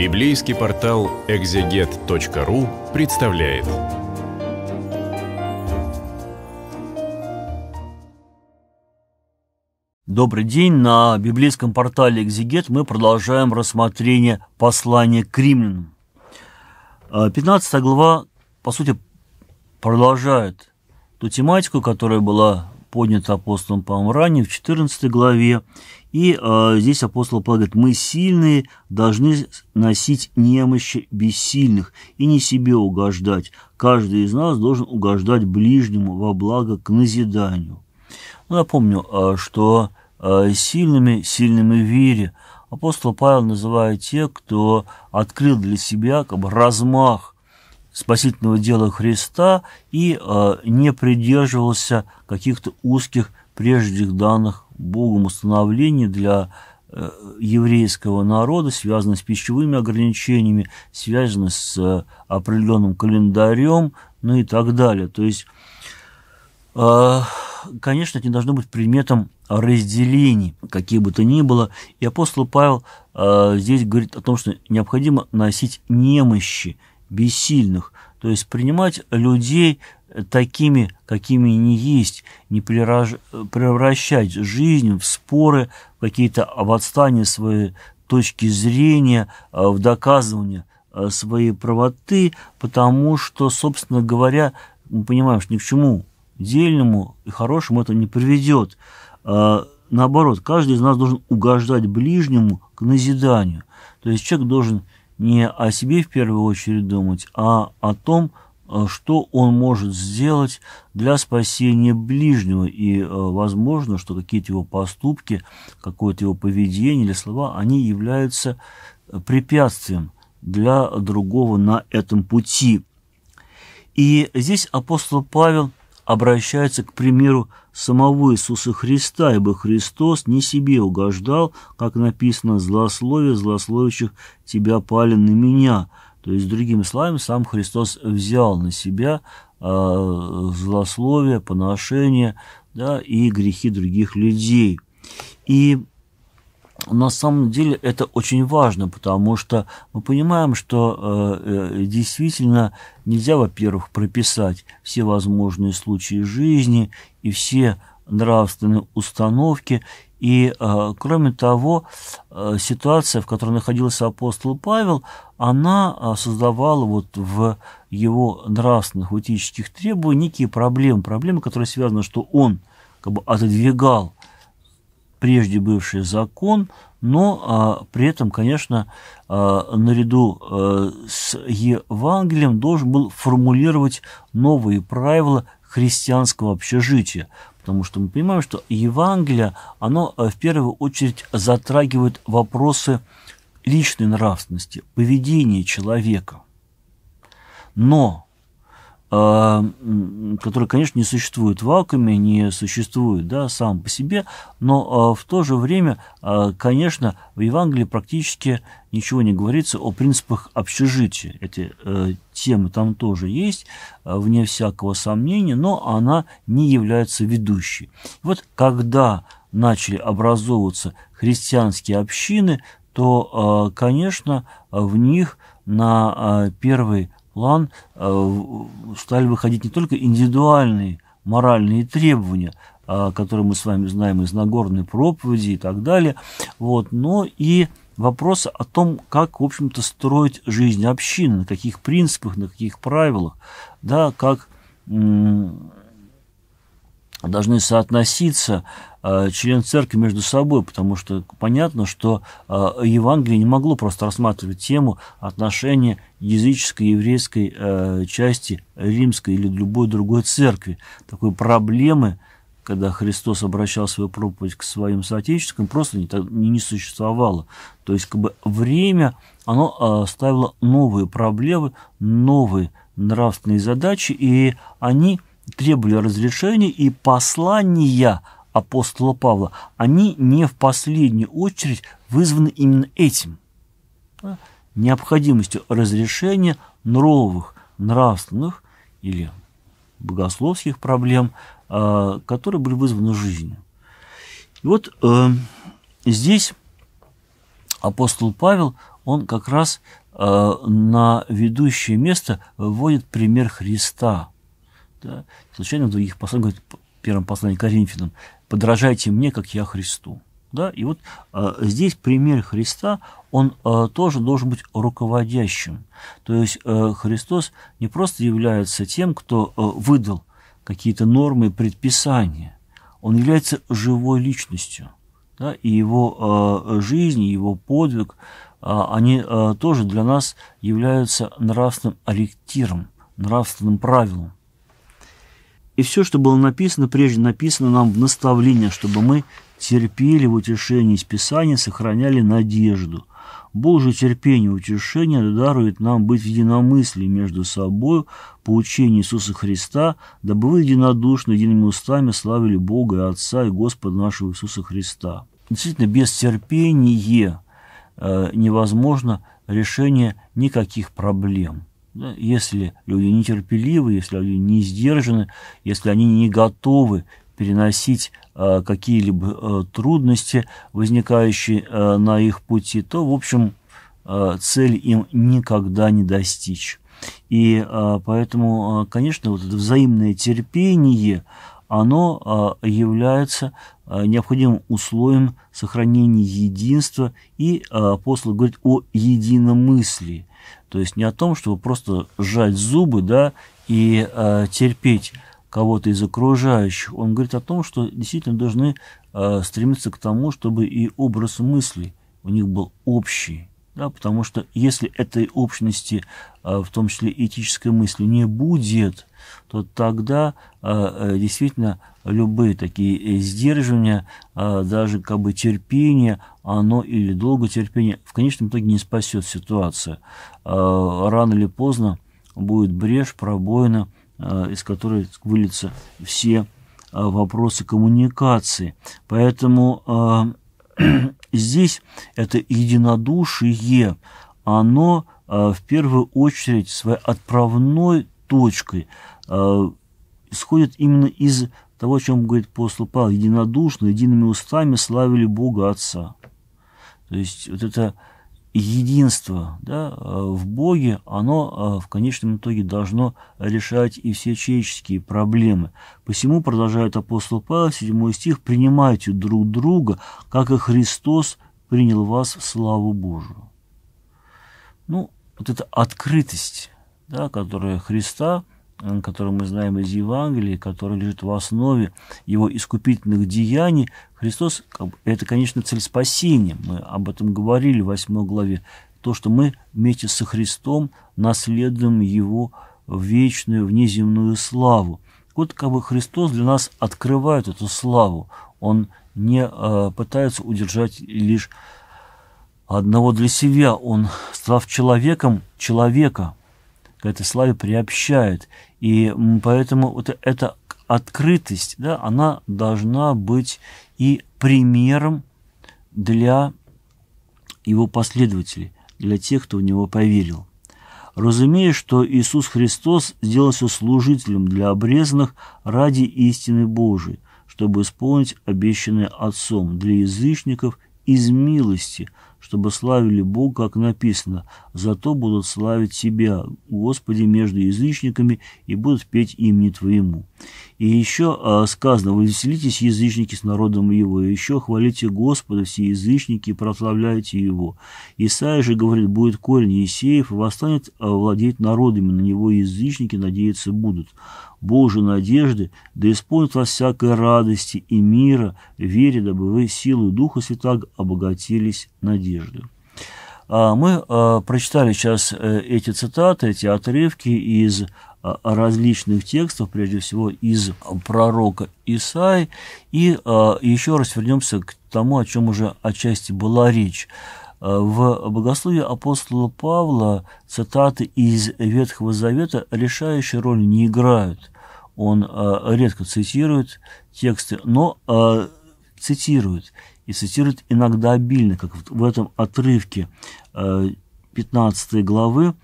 Библейский портал экзегет.ру представляет. Добрый день. На библейском портале «Экзегет» мы продолжаем рассмотрение послания к римлянам. 15 а, глава, по сути, продолжает ту тематику, которая была поднята апостолом Павлом ранее в 14 главе, и э, здесь апостол Павел говорит, мы сильные должны носить немощи бессильных и не себе угождать. Каждый из нас должен угождать ближнему во благо к назиданию. Ну, напомню, э, что э, сильными, сильными в вере апостол Павел называет тех, кто открыл для себя как бы, размах спасительного дела Христа и э, не придерживался каких-то узких прежних данных Богом установлений для э, еврейского народа, связанных с пищевыми ограничениями, связанных с э, определенным календарем, ну и так далее. То есть, э, конечно, это не должно быть предметом разделений, какие бы то ни было. И апостол Павел э, здесь говорит о том, что необходимо носить немощи – бессильных, то есть принимать людей такими, какими они есть, не превращать жизнь в споры, в какие-то отстания своей точки зрения, э, в доказывание э, своей правоты, потому что, собственно говоря, мы понимаем, что ни к чему дельному и хорошему это не приведет. Э, наоборот, каждый из нас должен угождать ближнему к назиданию. То есть человек должен не о себе в первую очередь думать, а о том, э, что он может сделать для спасения ближнего. И э, возможно, что какие-то его поступки, какое-то его поведение или слова, они являются э, препятствием для другого на этом пути. И здесь апостол Павел – обращается к примеру самого Иисуса Христа, ибо Христос не себе угождал, как написано, «Злословие злословящих тебя пали на меня». То есть, другими словами, сам Христос взял на себя э, злословие, поношение да, и грехи других людей. И на самом деле это очень важно, потому что мы понимаем, что э, э, действительно нельзя, во-первых, прописать все возможные случаи жизни и все нравственные установки. И, э, кроме того, э, ситуация, в которой находился апостол Павел, она э, создавала вот в его нравственных, этических требованиях некие проблемы. Проблемы, которые связаны, что он как бы отодвигал прежде бывший закон, но а, при этом, конечно, а, наряду а, с Евангелием должен был формулировать новые правила христианского общежития, потому что мы понимаем, что Евангелие, оно а, в первую очередь затрагивает вопросы личной нравственности, поведения человека. Но а, который, конечно, не существует в вакууме, не существует да, сам по себе, но а, в то же время, а, конечно, в Евангелии практически ничего не говорится о принципах общежития. Эти э, темы там тоже есть, вне всякого сомнения, но она не является ведущей. Вот когда начали образовываться христианские общины, то, конечно, в них на первый план э, стали выходить не только индивидуальные моральные требования, э, которые мы с вами знаем из Нагорной проповеди и так далее, вот, но и вопросы о том, как, в общем-то, строить жизнь общины, на каких принципах, на каких правилах, да, как должны соотноситься Э, член церкви между собой, потому что понятно, что э, Евангелие не могло просто рассматривать тему отношения языческой, еврейской э, части римской или любой другой церкви. Такой проблемы, когда Христос обращал свою проповедь к своим соотечественникам, просто не, не существовало. То есть как бы время, оно ставило новые проблемы, новые нравственные задачи, и они требовали разрешения и послания – апостола Павла, они не в последнюю очередь вызваны именно этим да, необходимостью разрешения новых нравственных или богословских проблем, э, которые были вызваны жизнью. И вот э, здесь апостол Павел, он как раз э, на ведущее место вводит пример Христа. Да? Случайно в других посланиях, говорит, в первом послании к Коринфянам, подражайте мне, как я Христу. Да? И вот э, здесь пример Христа, он э, тоже должен быть руководящим. То есть э, Христос не просто является тем, кто э, выдал какие-то нормы и предписания, он является живой личностью. Да? И его э, жизнь, его подвиг, э, они э, тоже для нас являются нравственным ориентиром, нравственным правилом. И все, что было написано, прежде написано нам в наставление, чтобы мы терпели в утешении из Писания, сохраняли надежду. Божье терпение и утешение дарует нам быть в единомыслии между собой по учению Иисуса Христа, дабы вы единодушно, едиными устами славили Бога и Отца и Господа нашего Иисуса Христа. Действительно, без терпения э, невозможно решение никаких проблем. Да, если люди нетерпеливы, если люди не сдержаны, если они не готовы переносить э, какие-либо э, трудности, возникающие э, на их пути, то, в общем, э, цель им никогда не достичь. И э, поэтому, э, конечно, вот это взаимное терпение, оно э, является э, необходимым условием сохранения единства, и э, апостол говорит о единомыслии. То есть не о том, чтобы просто сжать зубы да, и э, терпеть кого-то из окружающих. Он говорит о том, что действительно должны э, стремиться к тому, чтобы и образ мыслей у них был общий, да, потому что если этой общности, а, в том числе этической мысли, не будет, то тогда а, э, действительно любые такие э, сдерживания, а, даже как бы терпение, оно или долго терпение, в конечном итоге не спасет ситуацию. Рано или поздно будет брешь, пробоина, из которой выльются все вопросы коммуникации. Поэтому здесь это единодушие, оно э, в первую очередь своей отправной точкой э, исходит именно из того, о чем говорит апостол Павел, единодушно, едиными устами славили Бога Отца. То есть вот это единство да, э, в Боге, оно э, в конечном итоге должно решать и все человеческие проблемы. Посему, продолжает апостол Павел, 7 стих, «принимайте друг друга, как и Христос принял вас в славу Божию». Ну, вот эта открытость, да, которая Христа – Э, который мы знаем из Евангелия, который лежит в основе его искупительных деяний, Христос – это, конечно, цель спасения. Мы об этом говорили в 8 главе. То, что мы вместе со Христом наследуем Его вечную внеземную славу. Вот как бы Христос для нас открывает эту славу. Он не э, пытается удержать лишь одного для себя. Он, став человеком, человека – к этой славе приобщает. И поэтому вот эта открытость, да, она должна быть и примером для его последователей, для тех, кто в него поверил. Разумея, что Иисус Христос сделался служителем для обрезанных ради истины Божией, чтобы исполнить обещанное Отцом для язычников из милости – чтобы славили Бога, как написано, зато будут славить Тебя, Господи, между язычниками, и будут петь имени Твоему». И еще а, сказано, «Возвеселитесь, язычники, с народом Его, и еще хвалите Господа, все язычники, и прославляйте Его». Исаия же говорит, «Будет корень Есеев, и восстанет а, владеть народами, на него язычники надеяться будут». Божьей надежды, да исполнит вас всякой радости и мира, вере, дабы вы силу Духа Святаго обогатились надеждой надежды. А, мы а, прочитали сейчас э, эти цитаты, эти отрывки из а, различных текстов, прежде всего из пророка Исаи, и еще раз вернемся к тому, о чем уже отчасти была речь. В богословии апостола Павла цитаты из Ветхого Завета решающей роль не играют. Он редко цитирует тексты, но цитирует и цитирует иногда обильно, как в этом отрывке 15 э, главы,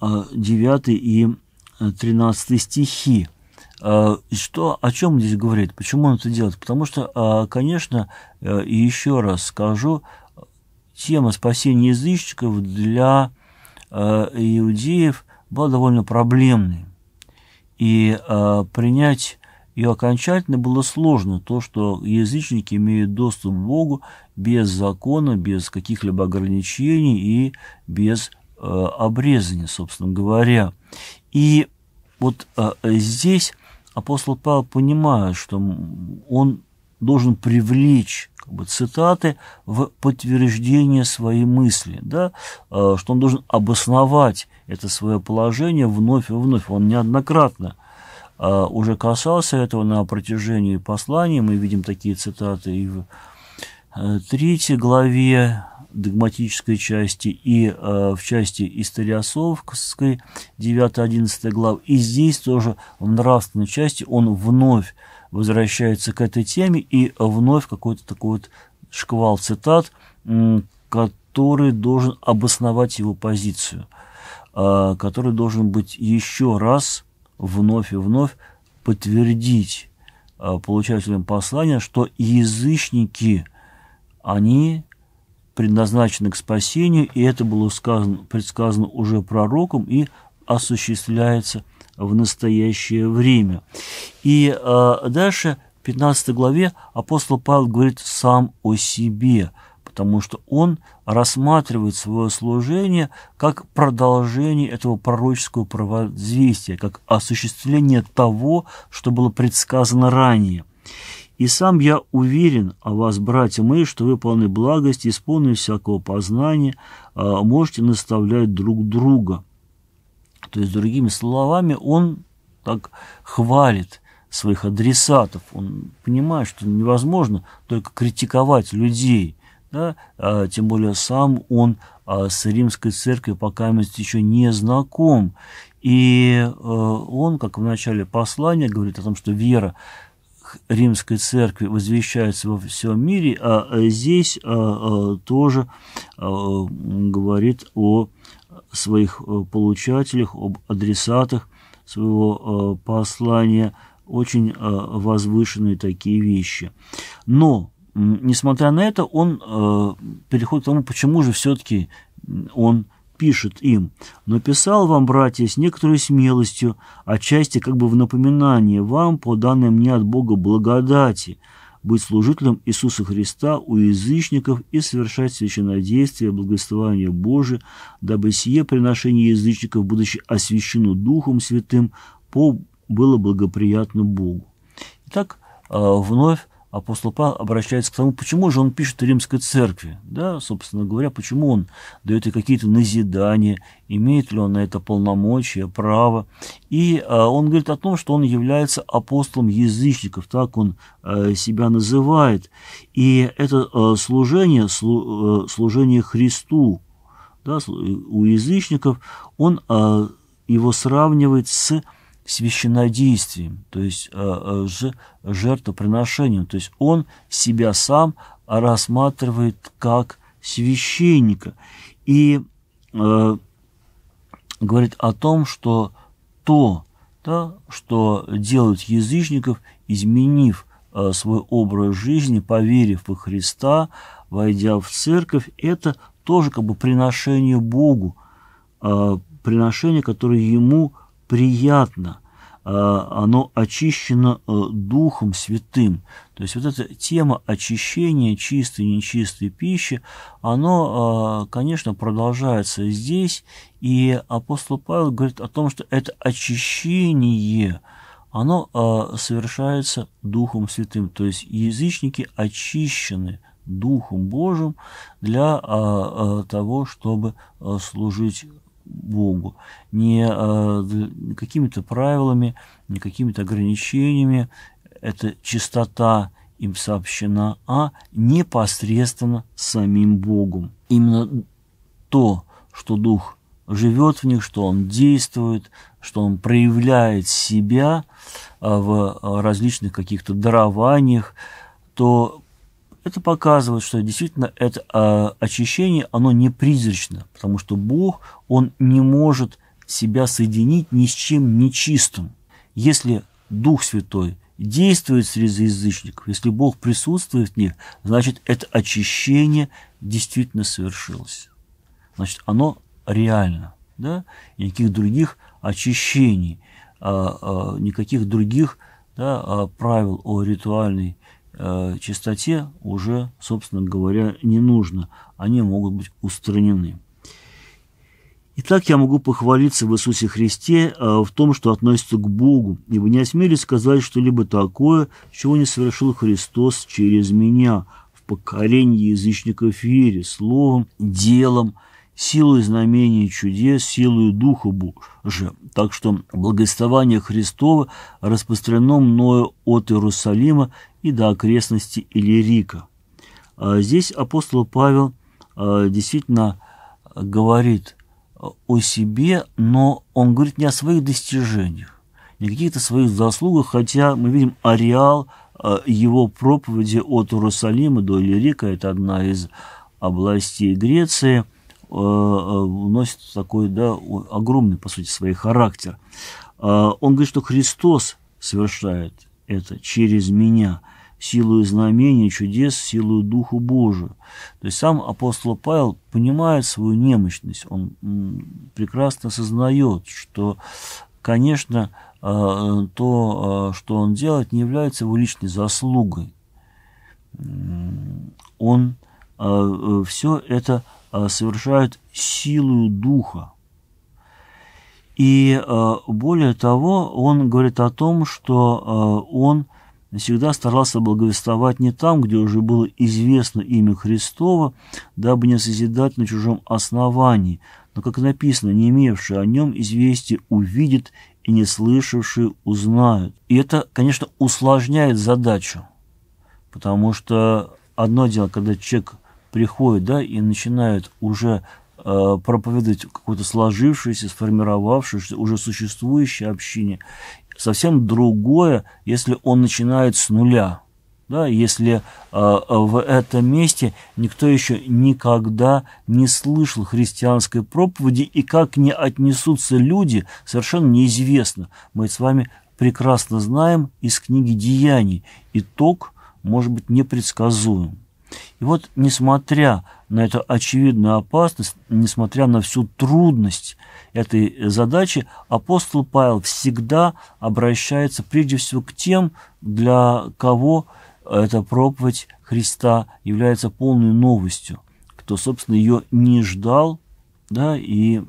9 э, и 13 э, стихи. Что, о чем здесь говорит? Почему он это делает? Потому что, конечно, и еще раз скажу, тема спасения язычников для иудеев была довольно проблемной. И принять и окончательно было сложно то, что язычники имеют доступ к Богу без закона, без каких-либо ограничений и без э, обрезания, собственно говоря. И вот э, здесь апостол Павел понимает, что он должен привлечь как бы, цитаты в подтверждение своей мысли, да, э, что он должен обосновать это свое положение вновь и вновь. Он неоднократно а, уже касался этого на протяжении послания. Мы видим такие цитаты и в э, третьей главе догматической части и э, в части историосовской 9-11 глав. И здесь тоже в нравственной части он вновь возвращается к этой теме и вновь какой-то такой вот шквал цитат, который должен обосновать его позицию, э, который должен быть еще раз вновь и вновь подтвердить э, получателям послания, что язычники, они предназначены к спасению, и это было сказано, предсказано уже пророком и осуществляется в настоящее время. И э, дальше, в 15 главе, апостол Павел говорит сам о себе – потому что он рассматривает свое служение как продолжение этого пророческого провозвестия, как осуществление того, что было предсказано ранее. И сам я уверен о вас, братья мои, что вы полны благости, исполнены всякого познания, а, можете наставлять друг друга. То есть, другими словами, он так хвалит своих адресатов. Он понимает, что невозможно только критиковать людей да, а, тем более сам он а, с римской церковью пока еще не знаком. И а, он, как в начале послания, говорит о том, что вера римской церкви возвещается во всем мире, а, а здесь а, а тоже а, говорит о своих а, получателях, об адресатах своего послания, очень возвышенные такие вещи. Но несмотря на это, он э, переходит к тому, почему же все-таки он пишет им. Написал вам, братья, с некоторой смелостью, отчасти как бы в напоминание вам, по данной мне от Бога благодати, быть служителем Иисуса Христа у язычников и совершать священодействие, благословение Божие, дабы сие приношение язычников, будучи освящено Духом Святым, по было благоприятно Богу». Итак, э, вновь апостол Павел обращается к тому, почему же он пишет о римской церкви, да, собственно говоря, почему он дает ей какие-то назидания, имеет ли он на это полномочия, право. И а, он говорит о том, что он является апостолом язычников, так он а, себя называет. И это а, служение, слу, а, служение Христу да, у язычников, он а, его сравнивает с священодействием, то есть э, э, жертвоприношением. То есть он себя сам рассматривает как священника. И э, говорит о том, что то, да, что делают язычников, изменив э, свой образ жизни, поверив во Христа, войдя в церковь, это тоже как бы приношение Богу, э, приношение, которое Ему – приятно, а, оно очищено э, Духом Святым. То есть вот эта тема очищения чистой и нечистой пищи, она, конечно, продолжается здесь, и апостол Павел говорит о том, что это очищение, оно а, совершается Духом Святым. То есть язычники очищены Духом Божьим для а, того, чтобы служить Богу, не э, какими-то правилами, не какими-то ограничениями. Эта чистота им сообщена, а непосредственно самим Богом. Именно то, что Дух живет в них, что Он действует, что Он проявляет себя э, в э, различных каких-то дарованиях, то это показывает, что действительно это а, очищение, оно не призрачно, потому что Бог, Он не может себя соединить ни с чем нечистым. Если Дух Святой действует среди язычников, если Бог присутствует в них, значит, это очищение действительно совершилось. Значит, оно реально, да, и никаких других очищений, а, а, никаких других да, правил о ритуальной Э, частоте уже, собственно говоря, не нужно. Они могут быть устранены. Итак, я могу похвалиться в Иисусе Христе э, в том, что относится к Богу, ибо не осмелюсь сказать что-либо такое, чего не совершил Христос через меня в покорении язычников вере, словом, делом – силой знамений и чудес, силою Духа же. Так что благословение Христова распространено мною от Иерусалима и до окрестности Иллирика. А здесь апостол Павел а, действительно говорит о себе, но он говорит не о своих достижениях, не о каких-то своих заслугах, хотя мы видим ареал а, его проповеди от Иерусалима до Иллирика, это одна из областей Греции – Э, э, носит такой, да, огромный, по сути, свой характер. А, он говорит, что Христос совершает это через меня – силу знамений, чудес, силу Духу Божию. То есть сам апостол Павел понимает свою немощность, он прекрасно осознает, что, конечно, э, то, что он делает, не является его личной заслугой. Он все это Э, совершают силу духа. И э, более того, он говорит о том, что э, он всегда старался благовествовать не там, где уже было известно имя Христова, дабы не созидать на чужом основании, но, как написано, не имевший о нем известие увидит и не слышавшие узнает. И это, конечно, усложняет задачу, потому что одно дело, когда человек приходят, да, и начинают уже э, проповедовать какое-то сложившееся, сформировавшееся, уже существующее общение. Совсем другое, если он начинает с нуля, да, если э, в этом месте никто еще никогда не слышал христианской проповеди, и как не отнесутся люди, совершенно неизвестно. Мы с вами прекрасно знаем из книги «Деяний». Итог может быть непредсказуем. И вот, несмотря на эту очевидную опасность, несмотря на всю трудность этой задачи, апостол Павел всегда обращается прежде всего к тем, для кого эта проповедь Христа является полной новостью, кто, собственно, ее не ждал, да, и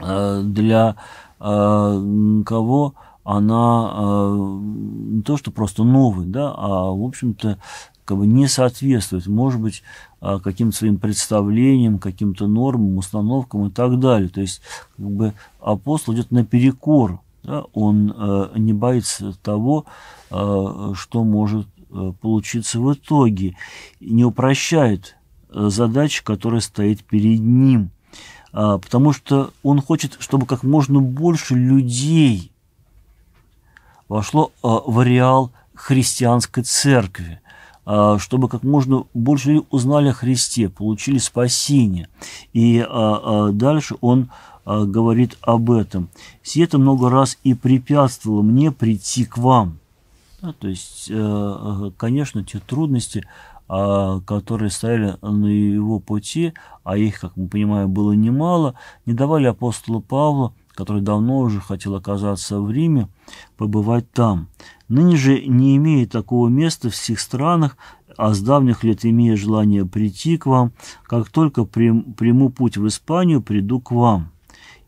э, для э, кого она э, не то что просто новый, да, а, в общем-то, как бы не соответствовать, может быть, а, каким-то своим представлениям, каким-то нормам, установкам и так далее. То есть как бы апостол идет наперекор, да? он э, не боится того, э, что может э, получиться в итоге, не упрощает э, задачи, которая стоит перед ним, э, потому что он хочет, чтобы как можно больше людей вошло э, в ареал христианской церкви. А, чтобы как можно больше людей узнали о Христе, получили спасение. И а, а, дальше он говорит об этом. «Все это много раз и препятствовало мне прийти к вам». Да, то есть, э, э, конечно, те трудности, которые стояли на его пути, а их, как мы понимаем, было немало, не давали апостолу Павлу который давно уже хотел оказаться в Риме, побывать там. Ныне же, не имея такого места в всех странах, а с давних лет имея желание прийти к вам, как только приму путь в Испанию, приду к вам.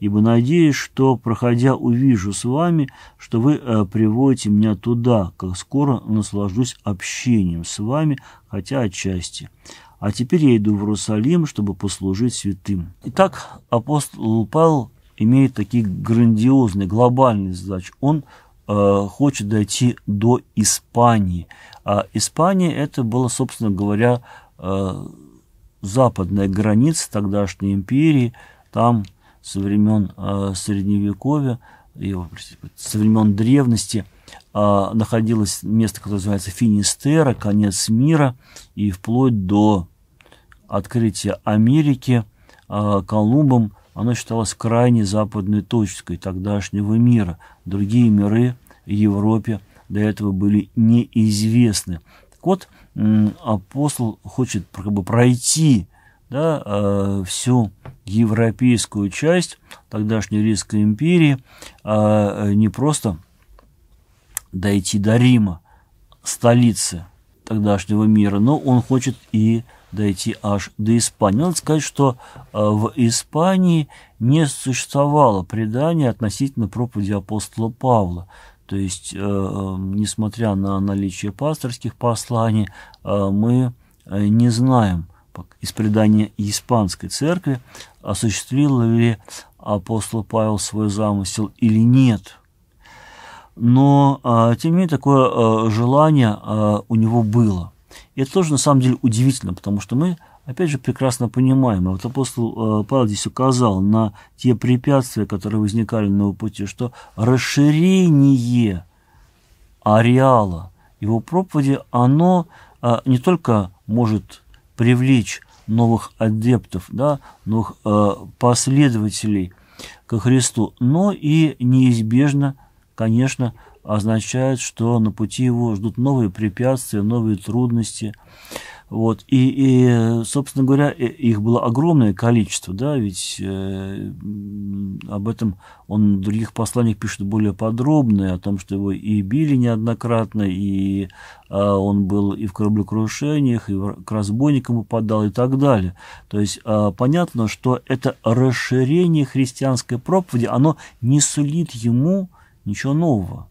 Ибо надеюсь, что, проходя, увижу с вами, что вы э, приводите меня туда, как скоро наслажусь общением с вами, хотя отчасти. А теперь я иду в Иерусалим, чтобы послужить святым. Итак, апостол Павел имеет такие грандиозные, глобальные задачи. Он э, хочет дойти до Испании. А Испания это было, собственно говоря, э, западная граница тогдашней империи. Там со времен э, Средневековья, и, со времен древности э, находилось место, которое называется Финистера, конец мира, и вплоть до открытия Америки э, Колумбом оно считалось крайне западной точкой тогдашнего мира. Другие миры Европе до этого были неизвестны. Так вот, апостол хочет как бы пройти да, э, всю европейскую часть тогдашней Римской империи, а э, не просто дойти до Рима, столицы тогдашнего мира, но он хочет и дойти аж до Испании. Надо сказать, что а, в Испании не существовало предания относительно проповеди апостола Павла. То есть, э, эм, несмотря на наличие пасторских посланий, э, мы э, не знаем из предания Испанской Церкви, осуществил ли апостол Павел свой замысел или нет. Но, а, тем не менее, такое желание у него было – и это тоже на самом деле удивительно, потому что мы, опять же, прекрасно понимаем, и вот апостол э, Павел здесь указал на те препятствия, которые возникали на его пути, что расширение ареала его проповеди, оно э, не только может привлечь новых адептов, да, новых э, последователей ко Христу, но и неизбежно, конечно, означает, что на пути его ждут новые препятствия, новые трудности. Вот. И, и, собственно говоря, их было огромное количество, да, ведь э, об этом он в других посланиях пишет более подробно, о том, что его и били неоднократно, и э, он был и в кораблекрушениях, и в, к разбойникам попадал, и так далее. То есть э, понятно, что это расширение христианской проповеди, оно не сулит ему ничего нового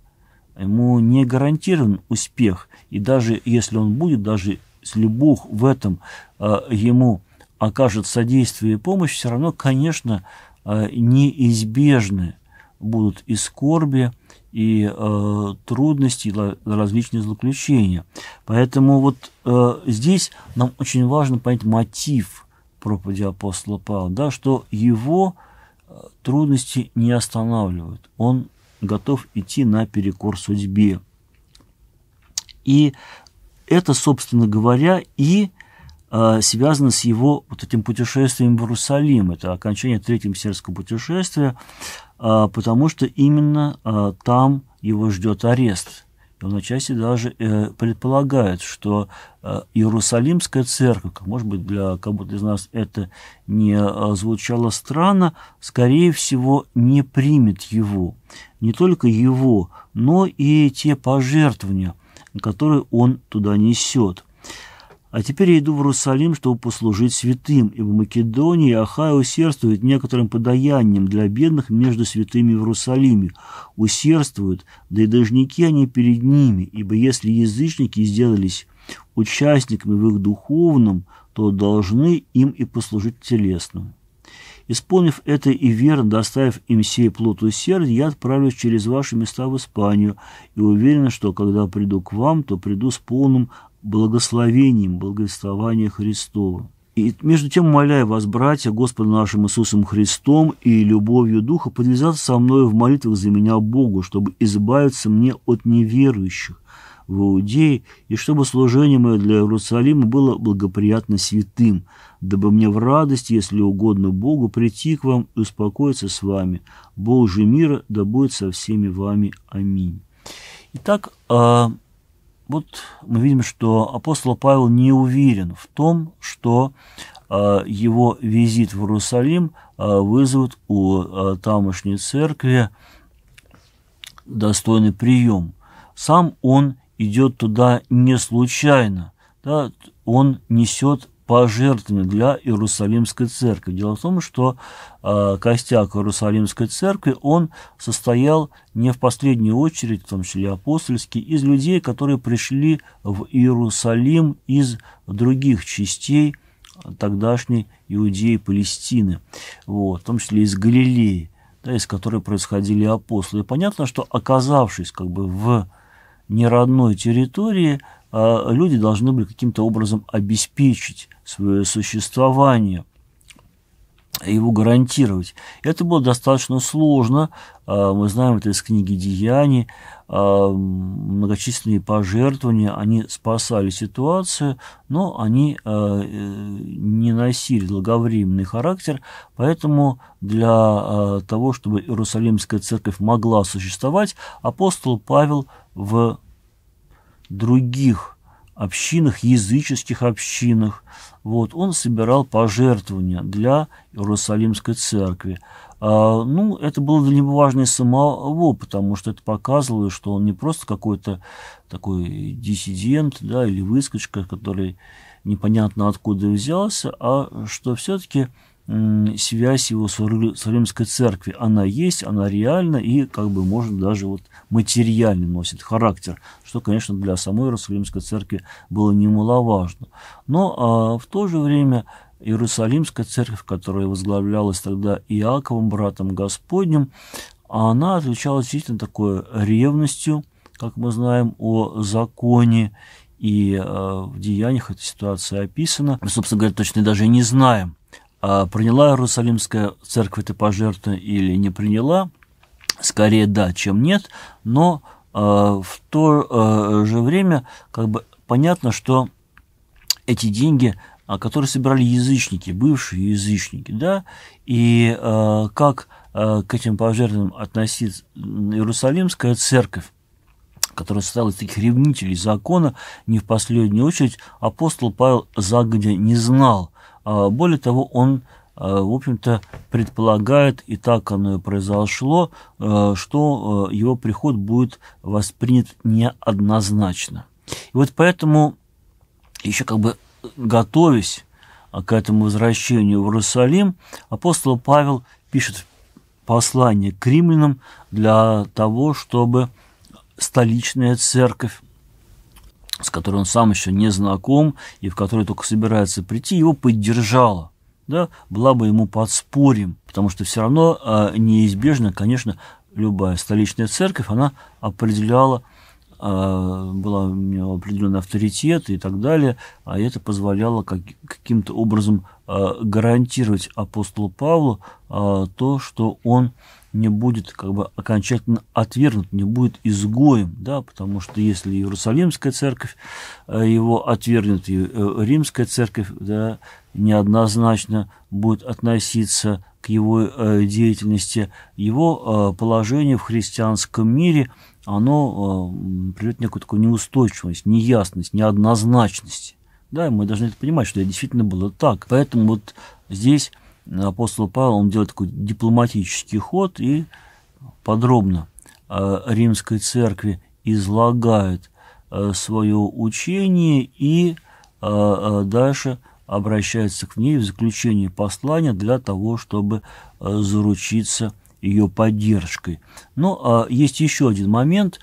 ему не гарантирован успех. И даже если он будет, даже с Бог в этом э, ему окажет содействие и помощь, все равно, конечно, э, неизбежны будут и скорби, и э, трудности, и различные злоключения. Поэтому вот э, здесь нам очень важно понять мотив проповеди апостола Павла, да, что его э, трудности не останавливают. Он готов идти на перекор судьбе. И это, собственно говоря, и а, связано с его вот этим путешествием в Иерусалим. Это окончание Третьего Сербского путешествия, а, потому что именно а, там его ждет арест. И он отчасти даже э, предполагает, что э, Иерусалимская церковь, может быть, для кого-то из нас это не э, звучало странно, скорее всего, не примет его. Не только его, но и те пожертвования, которые он туда несет. А теперь я иду в Иерусалим, чтобы послужить святым, ибо Македония и Ахая усердствуют некоторым подаянием для бедных между святыми в Иерусалиме. Усердствуют, да и должники они перед ними, ибо если язычники сделались участниками в их духовном, то должны им и послужить телесным. Исполнив это и верно доставив им сей плод усердия, я отправлюсь через ваши места в Испанию и уверен, что когда приду к вам, то приду с полным благословением благовествования Христова. И между тем, моляю вас, братья, Господу нашим Иисусом Христом и любовью Духа, подвязаться со мною в молитвах за меня Богу, чтобы избавиться мне от неверующих в иудеи и чтобы служение мое для Иерусалима было благоприятно святым, дабы мне в радость, если угодно Богу, прийти к вам и успокоиться с вами. Божий мир мира да будет со всеми вами. Аминь. Итак, а, вот мы видим, что апостол Павел не уверен в том, что э, его визит в Иерусалим э, вызовет у э, тамошней церкви достойный прием. Сам он идет туда не случайно, да, он несет пожертвованы для Иерусалимской церкви. Дело в том, что э, костяк Иерусалимской церкви, он состоял не в последнюю очередь, в том числе апостольский, из людей, которые пришли в Иерусалим из других частей тогдашней Иудеи Палестины, вот, в том числе из Галилеи, да, из которой происходили апостолы. И понятно, что оказавшись как бы в неродной территории, а люди должны были каким-то образом обеспечить свое существование его гарантировать. Это было достаточно сложно. А, мы знаем это из книги «Деяний». А, многочисленные пожертвования, они спасали ситуацию, но они не носили долговременный характер, поэтому для того, чтобы Иерусалимская церковь могла существовать, апостол Павел в других общинах, языческих общинах. Вот, он собирал пожертвования для Иерусалимской церкви. А, ну, это было для него важно и самого, потому что это показывало, что он не просто какой-то такой диссидент да, или выскочка, который непонятно откуда взялся, а что все-таки связь его с Вавилонской церкви, она есть, она реальна и, как бы, может, даже вот материально носит характер, что, конечно, для самой Иерусалимской церкви было немаловажно. Но а в то же время Иерусалимская церковь, которая возглавлялась тогда Иаковым, братом Господним, она отличалась действительно такой ревностью, как мы знаем, о законе и э, в деяниях эта ситуация описана. Мы, собственно говоря, точно даже не знаем, а приняла Иерусалимская церковь это пожертвование или не приняла, скорее да, чем нет, но а, в то а, же время как бы понятно, что эти деньги, а, которые собирали язычники, бывшие язычники, да, и как к этим пожертвованиям относится Иерусалимская церковь, которая стала из таких ревнителей закона, не в последнюю очередь апостол Павел загодя не знал – а, более того, он, а, в общем-то, предполагает, и так оно и произошло, а, что его приход будет воспринят неоднозначно. И вот поэтому, еще как бы готовясь к этому возвращению в Иерусалим, апостол Павел пишет послание к римлянам для того, чтобы столичная церковь с которой он сам еще не знаком и в которой только собирается прийти, его поддержала да, была бы ему подспорьем, потому что все равно э, неизбежно, конечно, любая столичная церковь, она определяла, э, была у нее определенный авторитет и так далее, а это позволяло как, каким-то образом э, гарантировать апостолу Павлу э, то, что он не будет как бы окончательно отвергнут, не будет изгоем, да, потому что если Иерусалимская церковь э, его отвергнет, и э, Римская церковь, да, неоднозначно будет относиться к его э, деятельности, его положение в христианском мире, оно придет некую такую неустойчивость, неясность, неоднозначность. Да, и мы должны это понимать, что это действительно было так. Поэтому вот здесь Э, апостол Павел он делает такой дипломатический ход и подробно э, римской церкви излагает э, свое учение и дальше обращается к ней в заключение послания для того, чтобы заручиться ее поддержкой. Но ну, а, есть еще один момент,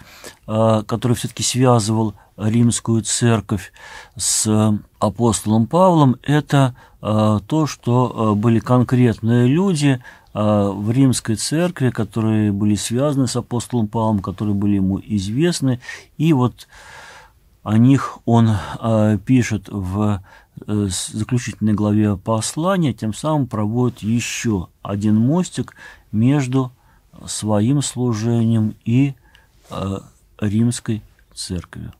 который все-таки связывал римскую церковь с э, апостолом Павлом, это э, то, что э, были конкретные люди в римской церкви, которые были связаны с апостолом Павлом, которые были ему известны, и вот о них он пишет в заключительной главе послания, тем самым проводит еще один мостик между своим служением и римской церковью.